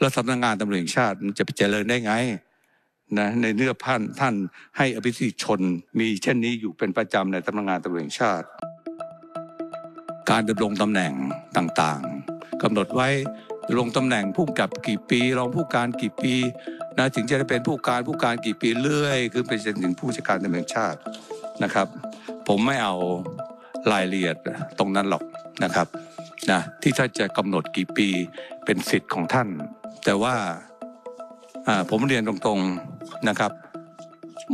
แล้วสำนักงงานตำรวจแห่งชาติ มันจะไปเจริญได้ไงนะในเนื้อพันท่านให้อภิสิทธิชนมีเช่นนี้อยู่เป็นประจำในสำนักงงานตำรวจแห่งชาติ การดำรงตำแหน่งต่างๆกำหนดไว้ลงตำแหน่งผู้กับกี่ปีรองผู้การกี่ปีนะถึงจะได้เป็นผู้การผู้การกี่ปีเรื่อย ขึ้นไปจนถึงผู้จัดการตำรวจแห่งชาตินะครับ ผมไม่เอารายละเอียดตรงนั้นหรอกนะครับนะที่ท่านจะกำหนดกี่ปีเป็นสิทธิ์ของท่านแต่ว่าผมเรียนตรงๆนะครับ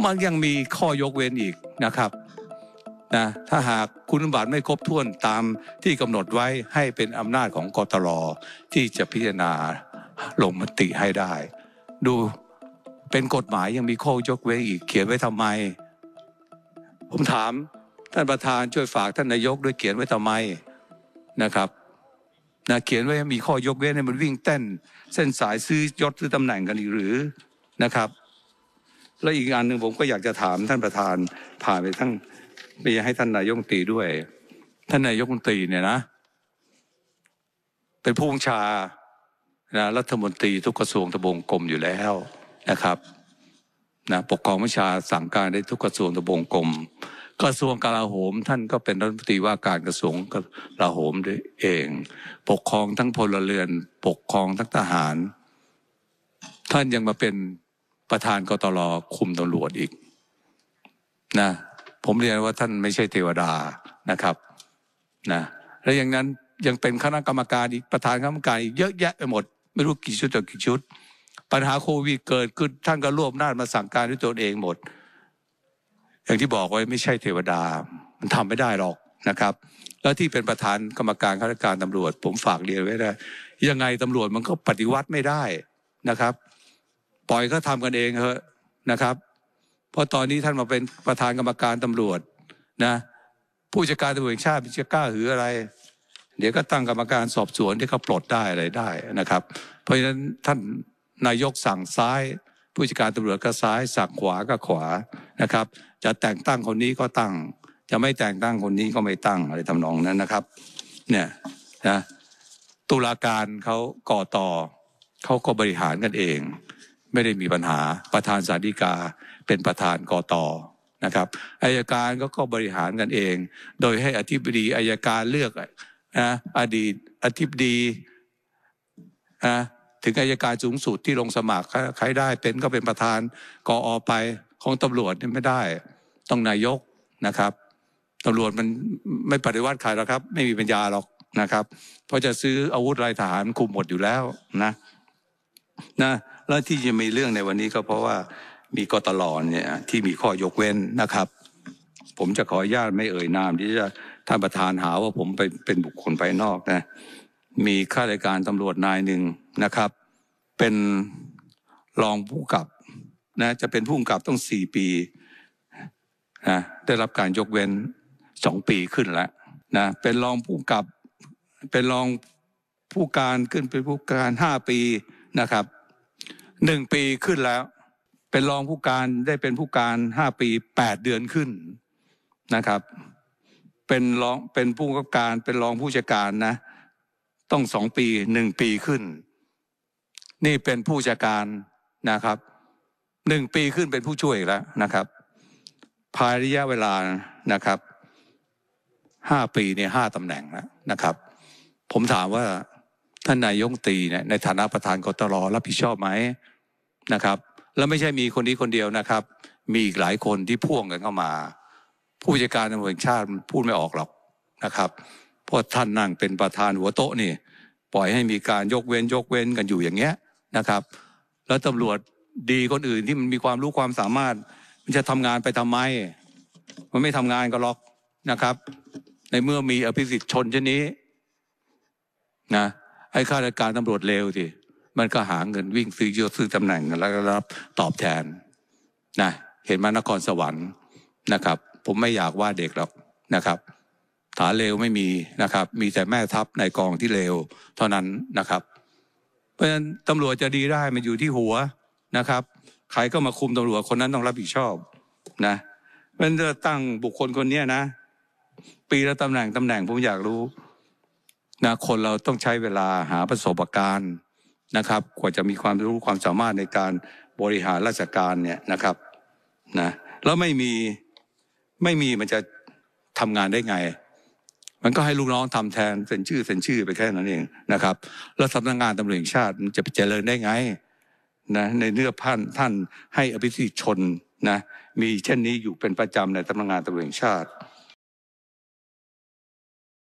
มันยังมีข้อยกเว้นอีกนะครับนะถ้าหากคุณสมบัติไม่ครบถ้วนตามที่กำหนดไว้ให้เป็นอำนาจของกตรที่จะพิจารณาลงมติให้ได้ ดูเป็นกฎหมายยังมีข้อยกเว้นอีก เขียนไว้ทำไม ผมถามท่านประธานช่วยฝากท่านนายกด้วยเขียนไว้ทำไมนะครับนะเขียนไว้มีข้อยกเว้นให้มันวิ่งเต้น เส้นสายซื้อยศซื้อตำแหน่งกันอีกหรือนะครับ แล้วอีกอันหนึ่งผมก็อยากจะถามท่านประธานผ่านไปทั้งไปให้ท่านนายกตีด้วย ท่านนายกตีเนี่ยนะเป็นผู้บัญชานะรัฐมนตรีทุกกระทรวงทบวงกรมอยู่แล้วนะครับนะปกครองวิชาสั่งการได้ทุกกระทรวงทบวงกรมกระทรวงกลาโหม ท่านก็เป็นรัฐมนตรีว่าการกระทรวงกลาโหมด้วยเอง ปกครองทั้งพลเรือน ปกครองทั้งทหาร ท่านยังมาเป็นประธานกตลคุมตำรวจอีกนะผมเรียนว่าท่านไม่ใช่เทวดานะครับนะและอย่างนั้นยังเป็นคณะกรรมการอีกประธานคณะกรรมการอีกเยอะแยะไปหมดไม่รู้กี่ชุดต่อกี่ชุด ปัญหาโควิดเกิดขึ้นท่านก็รวบนาจมาสั่งการด้วยตนเองหมดอย่างที่บอกไว้ไม่ใช่เทวดามันทำไม่ได้หรอกนะครับ แล้วที่เป็นประธานกรรมการข้าราชการตำรวจ ผมฝากเรียนไว้นะยังไงตำรวจมันก็ปฏิวัติไม่ได้นะครับ ปล่อยก็ทำกันเองเถอะนะครับ เพราะตอนนี้ท่านมาเป็นประธานกรรมการตำรวจนะ ผู้จัดการตำรวจแห่งชาติจะกล้าหืออะไร เดี๋ยวก็ตั้งกรรมการสอบสวนที่เขาปลดได้อะไรได้นะครับ เพราะฉะนั้นท่านนายกสั่งซ้าย ผู้จัดการตำรวจก็ซ้ายสั่งขวาก็ขวานะครับจะแต่งตั้งคนนี้ก็ตั้ง จะไม่แต่งตั้งคนนี้ก็ไม่ตั้งอะไรทำนองนั้นนะครับเนี่ยนะตุลาการเขาก่อต่อเขาก็บริหารกันเอง ไม่ได้มีปัญหาประธานสาธิกาเป็นประธานก่อต่อนะครับอายการก็ก็บริหารกันเอง โดยให้อธิบดีอายการเลือกนะอดีตอธิบดีนะถึงอายการสูงสุดที่ลงสมัครใครได้เป็นก็เป็นประธานกออไปของตำรวจเนี่ยไม่ได้ ต้องนายกนะครับตำรวจมันไม่ปฏิวัติใครหรอกครับ ไม่มีปัญญาหรอกนะครับ เพราะจะซื้ออาวุธไายทหารคุมหมดอยู่แล้วนะนะแล้วที่จะมีเรื่องในวันนี้ก็เพราะว่ามีกตลอนเนี่ย ที่มีข้อยกเว้นนะครับ ผมจะขออนุญาตไม่เอ่ยนาม ที่จะท่านประธานหาว่าผมไปเป็นบุคคลภายนอกนะ มีข้าราชการตำรวจนายหนึ่งนะครับ เป็นรองผู้กับนะจะเป็นผู้กํกับต้องสี่ปีนะได้รับการยกเว้นสองปีขึ้นแล้วนะเป็นรองผู้กำกับเป็นรองผู้การขึ้นเป็นผู้การห้าปีนะครับหนึ่งปีขึ้นแล้ว เป็นรองผู้การได้เป็นผู้การห้าปีแปดเดือนขึ้นนะครับ เป็นรองเป็นผู้กำกับการเป็นรองผู้จัดการนะ ต้องสองปีหนึ่งปีขึ้น นี่เป็นผู้จัดการนะครับหนึ่งปีขึ้นเป็นผู้ช่วยอีกแล้วนะครับ ภายระยะเวลานะครับห้าปีในห้าตำแหน่งแล้วนะครับ ผมถามว่าท่านนายงตีเนี่ยในฐานะประธานกตรรับผิดชอบไหมนะครับ แล้วไม่ใช่มีคนนี้คนเดียวนะครับ มีอีกหลายคนที่พ่วงกันเข้ามา ผู้จัดการตำรวจชาติพูดไม่ออกหรอกนะครับ เพราะท่านนั่งเป็นประธานหัวโต๊ะนี่ปล่อยให้มีการยกเว้นยกเว้นกันอยู่อย่างเงี้ยนะครับ แล้วตำรวจดีคนอื่นที่มันมีความรู้ความสามารถ มันจะทำงานไปทำไม มันไม่ทำงานก็ล็อกนะครับ ในเมื่อมีอภิสิทธิ์ชนชนนี้ นะไอ้ข้าราชการตำรวจเลวสิมันก็หาเงินวิ่งซื้อยศซื้อตำแหน่ง แล้วก็รับตอบแทนนะเห็นมานครสวรรค์นะครับ ผมไม่อยากว่าเด็กหรอกนะครับ ฐานเลวไม่มีนะครับ มีแต่แม่ทัพ ในกองที่เลวเท่านั้นนะครับ เพราะฉะนั้นตำรวจจะดีได้มันอยู่ที่หัวนะครับใครก็มาคุมตารวจคนนั้นต้องรับผิดชอบนะมันจะตั้งบุคคลคนนี้นะ ปีละตำแหน่งตำแหน่งผมอยากรู้นะคนเราต้องใช้เวลาหาประสบการณ์นะครับ กว่าจะมีความรู้ความสามารถในการบริหารราชการเนี่ยนะครับนะแล้วไม่มีไม่มีมันจะทำงานได้ไง มันก็ให้ลูกน้องทำแทนเซ็นชื่อเซ็นชื่อไปแค่นั้นเองนะครับแล้วสำนักงงานตำรวจแห่งชาติมันจะไปเจริญได้ไงนะในเนื้อพันท่านให้อภิสิทธิชนนะมีเช่นนี้อยู่เป็นประจำในตำนักงานตำรวจแห่งชาติ